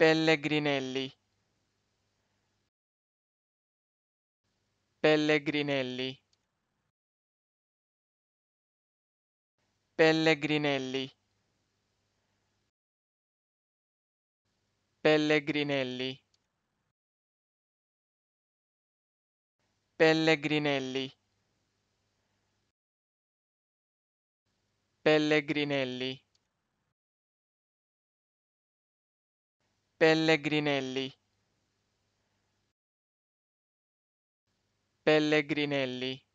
Pellegrinelli Pellegrinelli Pellegrinelli Pellegrinelli Pellegrinelli Pellegrinelli Pellegrinelli Pellegrinelli